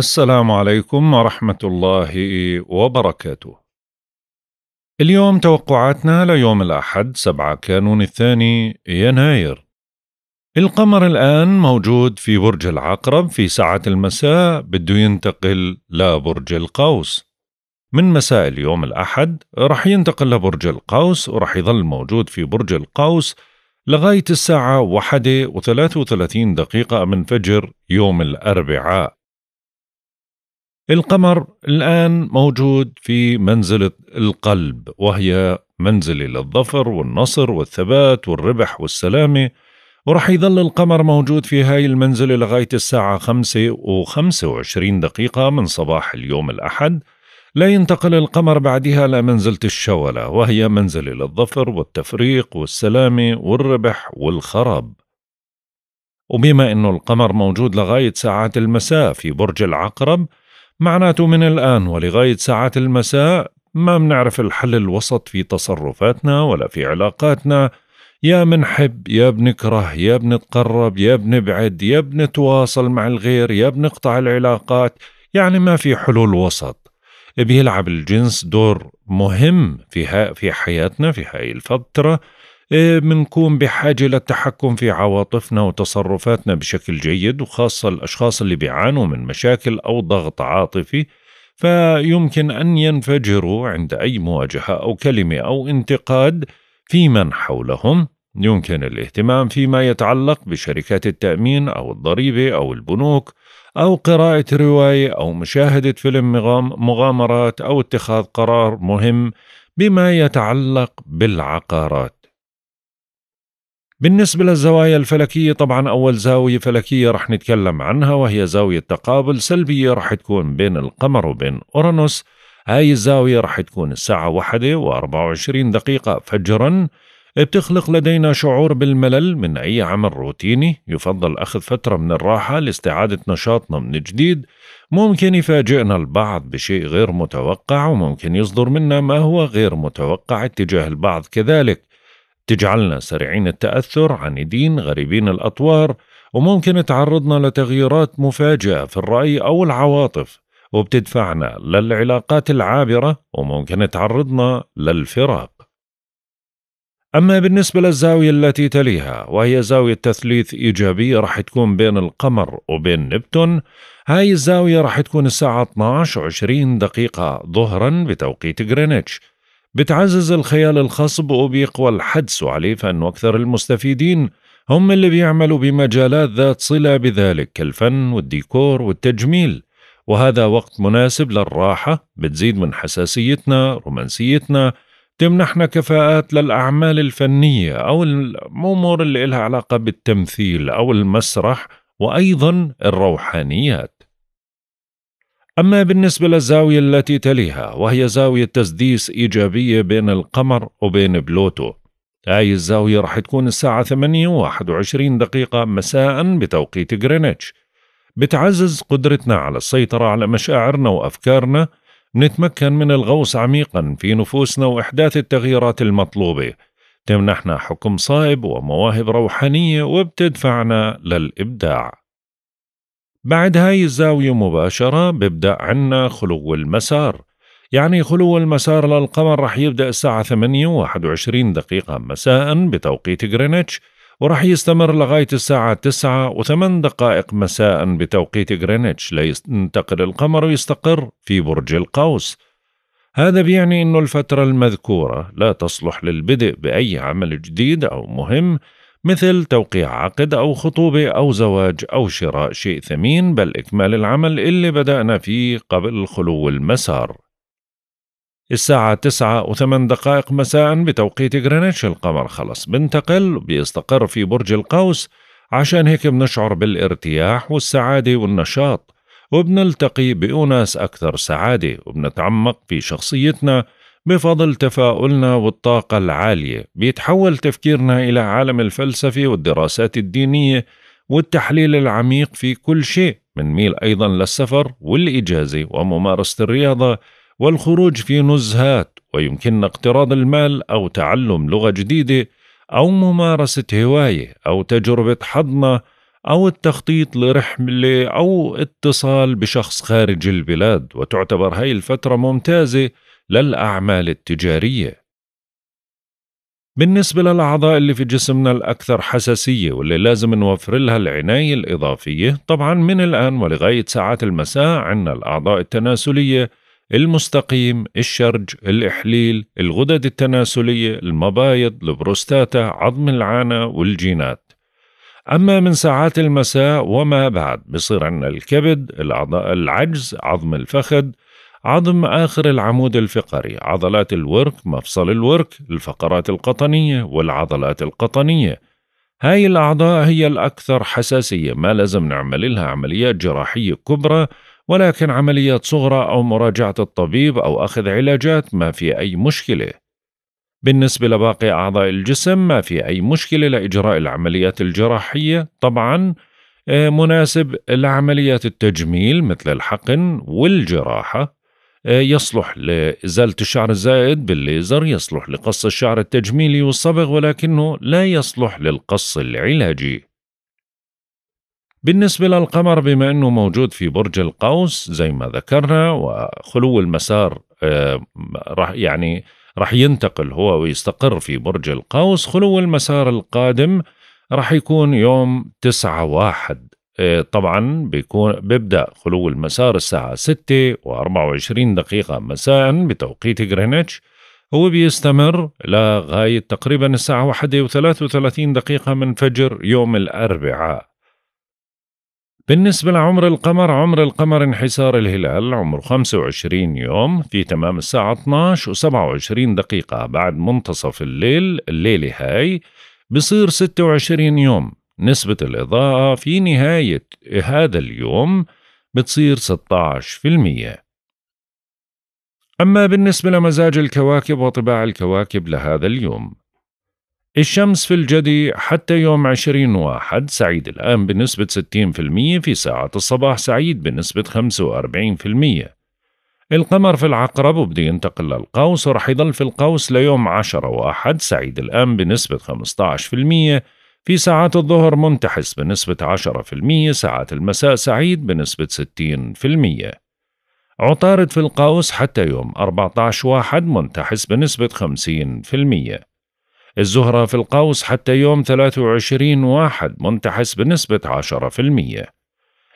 السلام عليكم ورحمة الله وبركاته. اليوم توقعاتنا ليوم الأحد 7 كانون الثاني يناير. القمر الآن موجود في برج العقرب في ساعة المساء بده ينتقل لبرج القوس. من مساء اليوم الأحد رح ينتقل لبرج القوس ورح يظل موجود في برج القوس لغاية الساعة واحدة وثلاث وثلاثين دقيقة من فجر يوم الأربعاء. القمر الآن موجود في منزلة القلب وهي منزلة للظفر والنصر والثبات والربح والسلامة ورح يظل القمر موجود في هاي المنزلة لغاية الساعة خمسة و 25 دقيقة من صباح اليوم الأحد لا ينتقل القمر بعدها لمنزلة الشولة وهي منزلة للظفر والتفريق والسلامة والربح والخراب وبما أنه القمر موجود لغاية ساعات المساء في برج العقرب معناته من الآن ولغاية ساعات المساء ما منعرف الحل الوسط في تصرفاتنا ولا في علاقاتنا يا منحب يا بنكره يا بنتقرب يا بنبعد يا بنتواصل مع الغير يا بنقطع العلاقات يعني ما في حلول وسط بيلعب الجنس دور مهم في في حياتنا في هاي الفترة بنكون إيه، بحاجة للتحكم في عواطفنا وتصرفاتنا بشكل جيد وخاصة الأشخاص اللي بيعانوا من مشاكل أو ضغط عاطفي فيمكن أن ينفجروا عند أي مواجهة أو كلمة أو انتقاد في من حولهم يمكن الاهتمام فيما يتعلق بشركات التأمين أو الضريبة أو البنوك أو قراءة رواية أو مشاهدة فيلم مغامرات أو اتخاذ قرار مهم بما يتعلق بالعقارات بالنسبة للزوايا الفلكية طبعا أول زاوية فلكية رح نتكلم عنها وهي زاوية تقابل سلبية رح تكون بين القمر وبين أورانوس هاي الزاوية رح تكون الساعة واحدة وأربعة وعشرين دقيقة فجرا بتخلق لدينا شعور بالملل من أي عمل روتيني يفضل أخذ فترة من الراحة لاستعادة نشاطنا من جديد ممكن يفاجئنا البعض بشيء غير متوقع وممكن يصدر منا ما هو غير متوقع اتجاه البعض كذلك تجعلنا سريعين التأثر عنيدين غريبين الأطوار وممكن تعرضنا لتغييرات مفاجئة في الرأي أو العواطف وبتدفعنا للعلاقات العابرة وممكن تعرضنا للفراق أما بالنسبة للزاوية التي تليها وهي زاوية تثليث إيجابية راح تكون بين القمر وبين نبتون هاي الزاوية راح تكون الساعة 12 دقيقة ظهرا بتوقيت غرينتش بتعزز الخيال الخصب وبيقوى الحدس عليه فإن أكثر المستفيدين هم اللي بيعملوا بمجالات ذات صلة بذلك كالفن والديكور والتجميل وهذا وقت مناسب للراحة بتزيد من حساسيتنا رومانسيتنا تمنحنا كفاءات للأعمال الفنية أو الأمور اللي لها علاقة بالتمثيل أو المسرح وأيضا الروحانيات أما بالنسبة للزاوية التي تليها وهي زاوية تسديس إيجابية بين القمر وبين بلوتو هاي الزاوية راح تكون الساعة 8 و 21 دقيقة مساء بتوقيت غرينتش بتعزز قدرتنا على السيطرة على مشاعرنا وأفكارنا نتمكن من الغوص عميقا في نفوسنا وإحداث التغييرات المطلوبة تمنحنا حكم صائب ومواهب روحانية وبتدفعنا للإبداع بعد هاي الزاوية مباشرة ببدأ عنا خلو المسار يعني خلو المسار للقمر رح يبدأ الساعة 8 و21 دقيقة مساء بتوقيت غرينتش ورح يستمر لغاية الساعة 9 و8 دقائق مساء بتوقيت غرينتش لينتقل القمر ويستقر في برج القوس هذا بيعني أن الفترة المذكورة لا تصلح للبدء بأي عمل جديد أو مهم مثل توقيع عقد أو خطوبة أو زواج أو شراء شيء ثمين بل إكمال العمل اللي بدأنا فيه قبل خلو المسار الساعة تسعة وثمان دقائق مساء بتوقيت غرينتش القمر خلص بنتقل بيستقر في برج القوس عشان هيك بنشعر بالارتياح والسعادة والنشاط وبنلتقي بأناس أكثر سعادة وبنتعمق في شخصيتنا بفضل تفاؤلنا والطاقة العالية بيتحول تفكيرنا إلى عالم الفلسفة والدراسات الدينية والتحليل العميق في كل شيء بنميل أيضا للسفر والإجازة وممارسة الرياضة والخروج في نزهات ويمكننا اقتراض المال أو تعلم لغة جديدة أو ممارسة هواية أو تجربة حضنة أو التخطيط لرحلة أو اتصال بشخص خارج البلاد وتعتبر هاي الفترة ممتازة لا الأعمال التجارية بالنسبة للأعضاء اللي في جسمنا الأكثر حساسية واللي لازم نوفر لها العناية الإضافية طبعا من الآن ولغاية ساعات المساء عندنا الأعضاء التناسلية المستقيم الشرج الإحليل الغدد التناسلية المبايض البروستاتا عظم العانة والجينات أما من ساعات المساء وما بعد بصير عندنا الكبد الأعضاء العجز عظم الفخذ عظم آخر العمود الفقري عضلات الورك مفصل الورك الفقرات القطنية والعضلات القطنية هاي الأعضاء هي الأكثر حساسية ما لازم نعمل لها عمليات جراحية كبرى ولكن عمليات صغرى أو مراجعة الطبيب أو أخذ علاجات ما في أي مشكلة بالنسبة لباقي أعضاء الجسم ما في أي مشكلة لإجراء العمليات الجراحية طبعاً آه، مناسب لعمليات التجميل مثل الحقن والجراحة يصلح لإزالة الشعر الزائد بالليزر يصلح لقص الشعر التجميلي والصبغ ولكنه لا يصلح للقص العلاجي بالنسبة للقمر بما أنه موجود في برج القوس زي ما ذكرنا وخلو المسار آه، راح يعني راح ينتقل هو ويستقر في برج القوس خلو المسار القادم راح يكون يوم تسعة واحد آه، طبعا بيكون بيبدأ خلو المسار الساعة 6 و24 دقيقة مساء بتوقيت غرينتش هو بيستمر لغاية تقريبا الساعة 1 و33 دقيقة من فجر يوم الأربعاء بالنسبة لعمر القمر عمر القمر انحسار الهلال عمره 25 يوم في تمام الساعة 12 و 27 دقيقة بعد منتصف الليل الليلة هاي بصير 26 يوم نسبة الإضاءة في نهاية هذا اليوم بتصير 16% أما بالنسبة لمزاج الكواكب وطباع الكواكب لهذا اليوم الشمس في الجدي حتى يوم 20 واحد سعيد الآن بنسبة 60% في ساعة الصباح سعيد بنسبة 45% القمر في العقرب وبده ينتقل للقوس ورح يضل في القوس ليوم 10 واحد سعيد الآن بنسبة المية في ساعات الظهر منتحس بنسبة 10% ساعات المساء سعيد بنسبة 60% عطارد في القوس حتى يوم 14 واحد منتحس بنسبة 50% الزهرة في القوس حتى يوم 23 واحد منتحس بنسبة 10%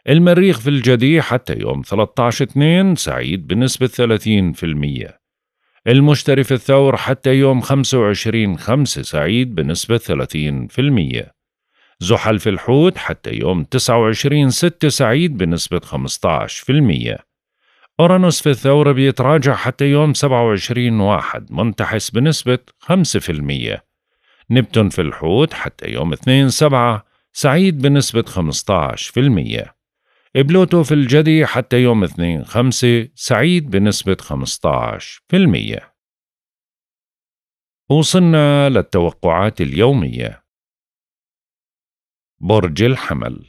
المريخ في الجدي حتى يوم 13 2 سعيد بنسبة 30% المشتري في الثور حتى يوم 25 خمسة سعيد بنسبة 30% زحل في الحوت حتى يوم 29 ستة سعيد بنسبة 15% أورانوس في الثورة بيتراجع حتى يوم 27 واحد منتحس بنسبة 5% نبتون في الحوت حتى يوم 2 سبعة سعيد بنسبة 15% بلوتو في الجدي حتى يوم 2 5 سعيد بنسبة 15% وصلنا للتوقعات اليومية برج الحمل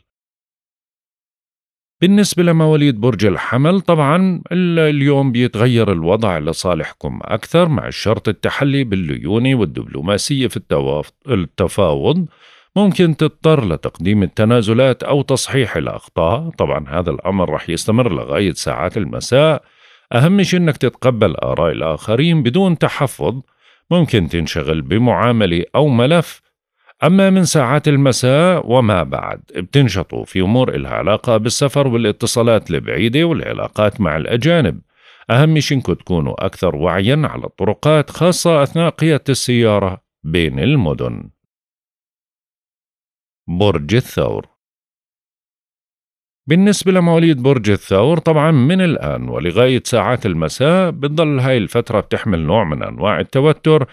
بالنسبة لمواليد برج الحمل طبعا اليوم بيتغير الوضع لصالحكم أكثر مع الشرط التحلي بالليونة والدبلوماسية في التفاوض ممكن تضطر لتقديم التنازلات أو تصحيح الأخطاء طبعا هذا الأمر رح يستمر لغاية ساعات المساء أهم شيء أنك تتقبل آراء الآخرين بدون تحفظ ممكن تنشغل بمعاملة أو ملف أما من ساعات المساء وما بعد بتنشطوا في أمور إلها علاقة بالسفر والاتصالات البعيدة والعلاقات مع الأجانب أهم شيء إنكم تكونوا أكثر وعيا على الطرقات خاصة أثناء قيادة السيارة بين المدن برج الثور بالنسبة لمواليد برج الثور طبعا من الآن ولغاية ساعات المساء بتضل هاي الفترة بتحمل نوع من أنواع التوتر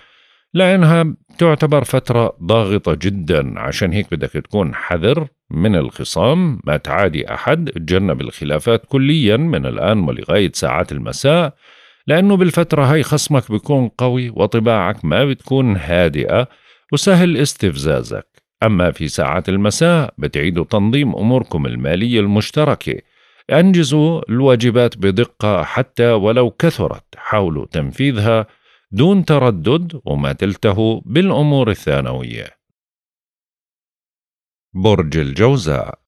لأنها تعتبر فترة ضاغطة جدا عشان هيك بدك تكون حذر من الخصام ما تعادي أحد تجنب الخلافات كليا من الآن ولغاية ساعات المساء لأنه بالفترة هاي خصمك بيكون قوي وطباعك ما بتكون هادئة وسهل استفزازك أما في ساعات المساء بتعيدوا تنظيم أموركم المالية المشتركة أنجزوا الواجبات بدقة حتى ولو كثرت حاولوا تنفيذها دون تردد وما تلتهوا بالأمور الثانوية برج الجوزاء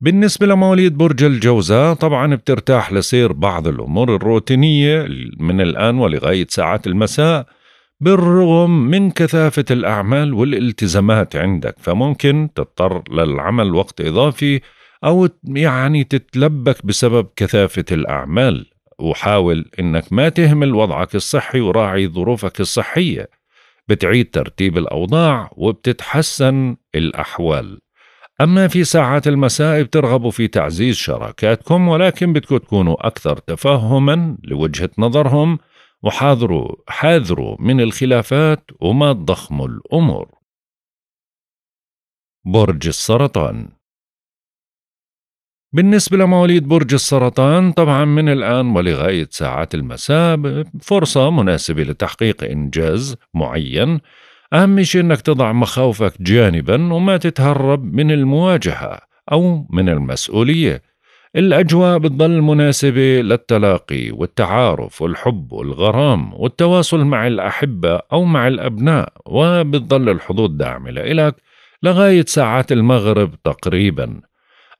بالنسبة لمواليد برج الجوزاء طبعا بترتاح لسير بعض الأمور الروتينية من الآن ولغاية ساعات المساء بالرغم من كثافة الأعمال والالتزامات عندك فممكن تضطر للعمل وقت إضافي أو يعني تتلبك بسبب كثافة الأعمال وحاول إنك ما تهمل وضعك الصحي وراعي ظروفك الصحية بتعيد ترتيب الأوضاع وبتتحسن الأحوال أما في ساعات المساء بترغبوا في تعزيز شراكاتكم ولكن بدكم تكونوا أكثر تفهما لوجهة نظرهم وحاذروا حاذروا من الخلافات وما تضخموا الأمور برج السرطان بالنسبة لمواليد برج السرطان طبعا من الآن ولغاية ساعات المساء فرصة مناسبة لتحقيق إنجاز معين أهم شيء أنك تضع مخاوفك جانبا وما تتهرب من المواجهة أو من المسؤولية الأجواء بتضل مناسبة للتلاقي والتعارف والحب والغرام والتواصل مع الأحبة أو مع الأبناء وبتضل الحظوظ داعمة لإلك لغاية ساعات المغرب تقريبا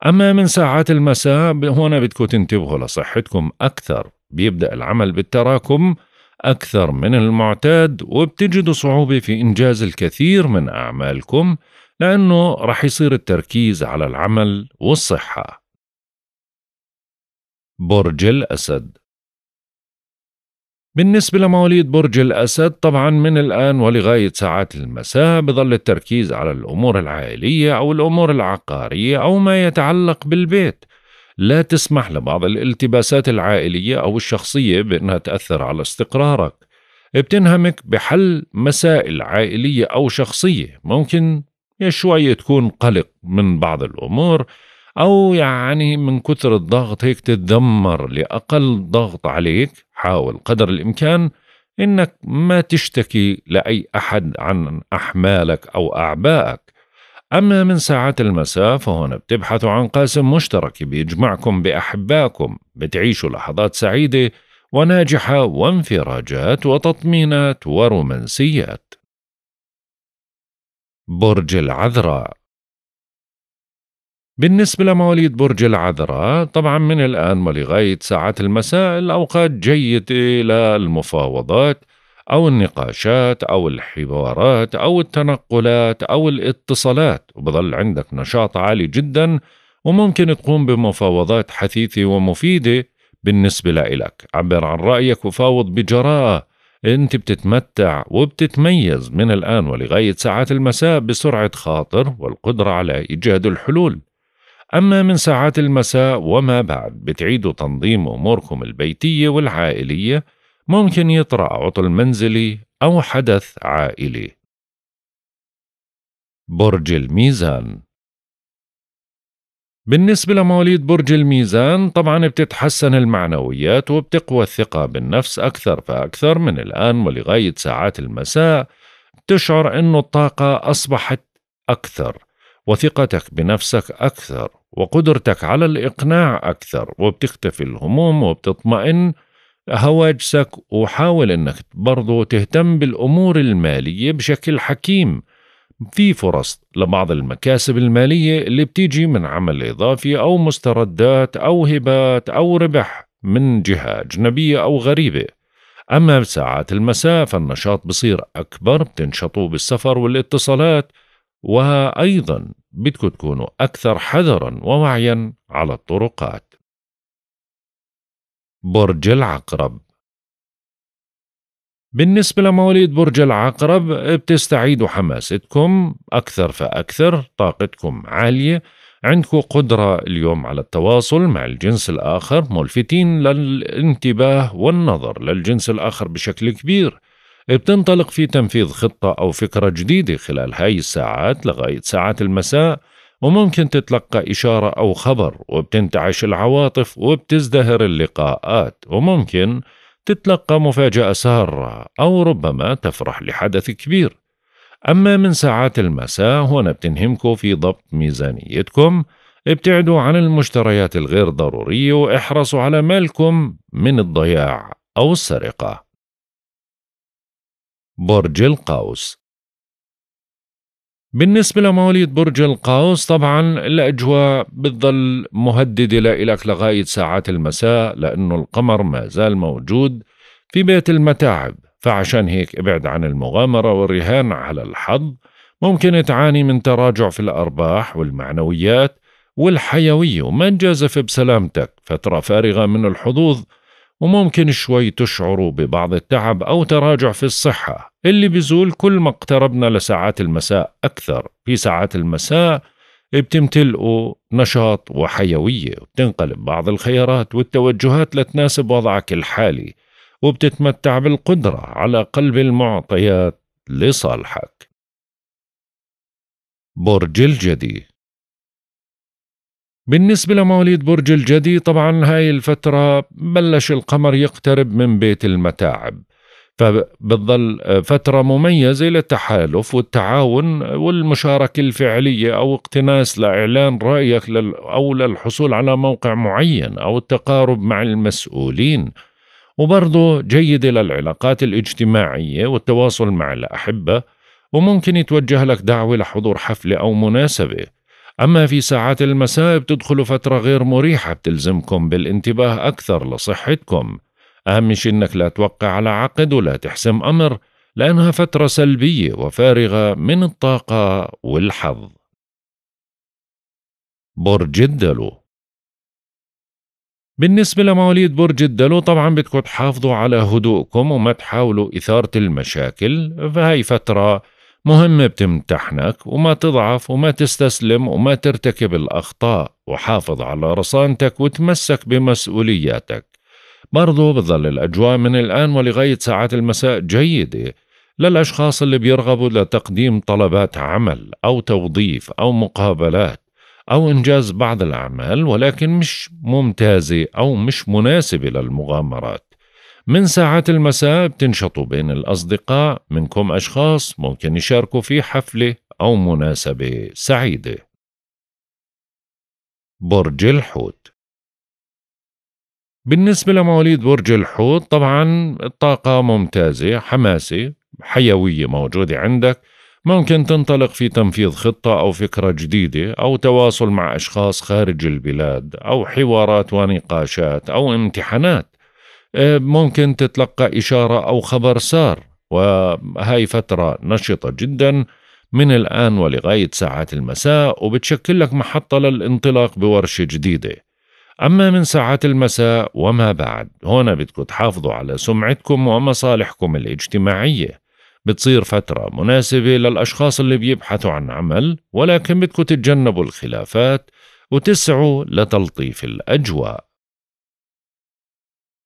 أما من ساعات المساء هون بدكم تنتبهوا لصحتكم أكثر بيبدأ العمل بالتراكم أكثر من المعتاد وبتجدوا صعوبة في إنجاز الكثير من أعمالكم لأنه رح يصير التركيز على العمل والصحة برج الأسد بالنسبة لمواليد برج الأسد طبعا من الآن ولغاية ساعات المساء بظل التركيز على الأمور العائلية أو الأمور العقارية أو ما يتعلق بالبيت لا تسمح لبعض الالتباسات العائلية أو الشخصية بأنها تأثر على استقرارك بتنهمك بحل مسائل عائلية أو شخصية ممكن شوية تكون قلق من بعض الأمور أو يعني من كثر الضغط هيك تتدمر لأقل ضغط عليك حاول قدر الإمكان إنك ما تشتكي لأي أحد عن أحمالك أو أعبائك أما من ساعات المساء فهنا بتبحثوا عن قاسم مشترك بيجمعكم بأحبائكم بتعيشوا لحظات سعيدة وناجحة وانفراجات وتطمينات ورومانسيات برج العذراء بالنسبة لمواليد برج العذراء طبعا من الآن ولغاية ساعات المساء الأوقات جيدة للمفاوضات أو النقاشات أو الحوارات أو التنقلات أو الاتصالات وبظل عندك نشاط عالي جدا وممكن تقوم بمفاوضات حثيثة ومفيدة بالنسبة لإلك عبر عن رأيك وفاوض بجراءة أنت بتتمتع وبتتميز من الآن ولغاية ساعات المساء بسرعة خاطر والقدرة على إيجاد الحلول أما من ساعات المساء وما بعد بتعيدوا تنظيم أموركم البيتية والعائلية ممكن يطرأ عطل منزلي أو حدث عائلي برج الميزان بالنسبة لمواليد برج الميزان طبعا بتتحسن المعنويات وبتقوى الثقة بالنفس أكثر فأكثر من الآن ولغاية ساعات المساء تشعر أنه الطاقة أصبحت أكثر وثقتك بنفسك أكثر وقدرتك على الإقناع أكثر وبتختفي الهموم وبتطمئن هواجسك وحاول أنك برضو تهتم بالأمور المالية بشكل حكيم في فرص لبعض المكاسب المالية اللي بتيجي من عمل إضافي أو مستردات أو هبات أو ربح من جهة أجنبية أو غريبة أما بساعات المساء فالنشاط بصير أكبر بتنشطوا بالسفر والاتصالات وأيضا بدكم تكونوا أكثر حذرا ووعيا على الطرقات برج العقرب بالنسبة لمواليد برج العقرب بتستعيدوا حماستكم أكثر فأكثر طاقتكم عالية عندكم قدرة اليوم على التواصل مع الجنس الآخر ملفتين للانتباه والنظر للجنس الآخر بشكل كبير بتنطلق في تنفيذ خطة أو فكرة جديدة خلال هاي الساعات لغاية ساعات المساء وممكن تتلقى إشارة أو خبر وبتنتعش العواطف وبتزدهر اللقاءات وممكن تتلقى مفاجأة سارة أو ربما تفرح لحدث كبير أما من ساعات المساء هنا بتنهمكوا في ضبط ميزانيتكم ابتعدوا عن المشتريات الغير ضرورية واحرصوا على مالكم من الضياع أو السرقة برج القوس بالنسبة لمواليد برج القوس طبعا الأجواء بتظل مهددة لإلك لغاية ساعات المساء لأنه القمر ما زال موجود في بيت المتاعب فعشان هيك ابعد عن المغامرة والرهان على الحظ ممكن تعاني من تراجع في الأرباح والمعنويات والحيوية وما تجازف بسلامتك فترة فارغة من الحظوظ وممكن شوي تشعروا ببعض التعب أو تراجع في الصحة اللي بيزول كل ما اقتربنا لساعات المساء أكثر في ساعات المساء بتمتلئوا نشاط وحيوية وبتنقلب بعض الخيارات والتوجهات لتناسب وضعك الحالي وبتتمتع بالقدرة على قلب المعطيات لصالحك برج الجدي بالنسبة لمواليد برج الجدي طبعا هاي الفترة بلش القمر يقترب من بيت المتاعب فبتظل فترة مميزة للتحالف والتعاون والمشاركة الفعلية أو اقتناس لإعلان رأيك أو للحصول على موقع معين أو التقارب مع المسؤولين وبرضه جيدة للعلاقات الاجتماعية والتواصل مع الأحبة وممكن يتوجه لك دعوة لحضور حفلة أو مناسبة أما في ساعات المساء بتدخلوا فترة غير مريحة بتلزمكم بالانتباه أكثر لصحتكم أهم شيء إنك لا توقع على عقد ولا تحسم أمر لأنها فترة سلبية وفارغة من الطاقة والحظ برج الدلو بالنسبة لمواليد برج الدلو طبعا بدكم تحافظوا على هدوءكم وما تحاولوا إثارة المشاكل فهي فترة مهمة بتمتحنك وما تضعف وما تستسلم وما ترتكب الأخطاء وحافظ على رصانتك وتمسك بمسؤولياتك برضو بتظل الأجواء من الآن ولغاية ساعات المساء جيدة للأشخاص اللي بيرغبوا لتقديم طلبات عمل أو توظيف أو مقابلات أو إنجاز بعض الأعمال ولكن مش ممتازة أو مش مناسبة للمغامرات من ساعات المساء بتنشطوا بين الأصدقاء منكم أشخاص ممكن يشاركوا في حفلة أو مناسبة سعيدة برج الحوت بالنسبة لمواليد برج الحوت طبعا الطاقة ممتازة حماسة حيوية موجودة عندك ممكن تنطلق في تنفيذ خطة أو فكرة جديدة أو تواصل مع أشخاص خارج البلاد أو حوارات ونقاشات أو امتحانات آه، ممكن تتلقى إشارة أو خبر سار وهي فترة نشطة جدا من الآن ولغاية ساعات المساء وبتشكل لك محطة للانطلاق بورشة جديدة أما من ساعات المساء وما بعد هنا بدكم تحافظوا على سمعتكم ومصالحكم الاجتماعية بتصير فترة مناسبة للأشخاص اللي بيبحثوا عن عمل ولكن بدكم تتجنبوا الخلافات وتسعوا لتلطيف الأجواء